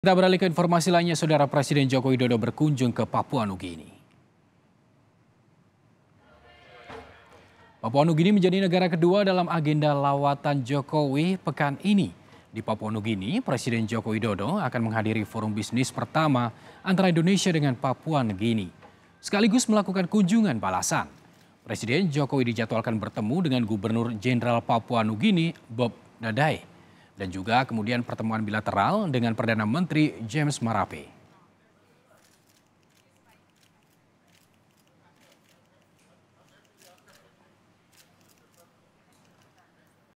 Kita beralih ke informasi lainnya, Saudara Presiden Joko Widodo berkunjung ke Papua Nugini. Papua Nugini menjadi negara kedua dalam agenda lawatan Jokowi pekan ini. Di Papua Nugini, Presiden Joko Widodo akan menghadiri forum bisnis pertama antara Indonesia dengan Papua Nugini, sekaligus melakukan kunjungan balasan. Presiden Jokowi dijadwalkan bertemu dengan Gubernur Jenderal Papua Nugini, Bob Dadai dan juga kemudian pertemuan bilateral dengan Perdana Menteri James Marape.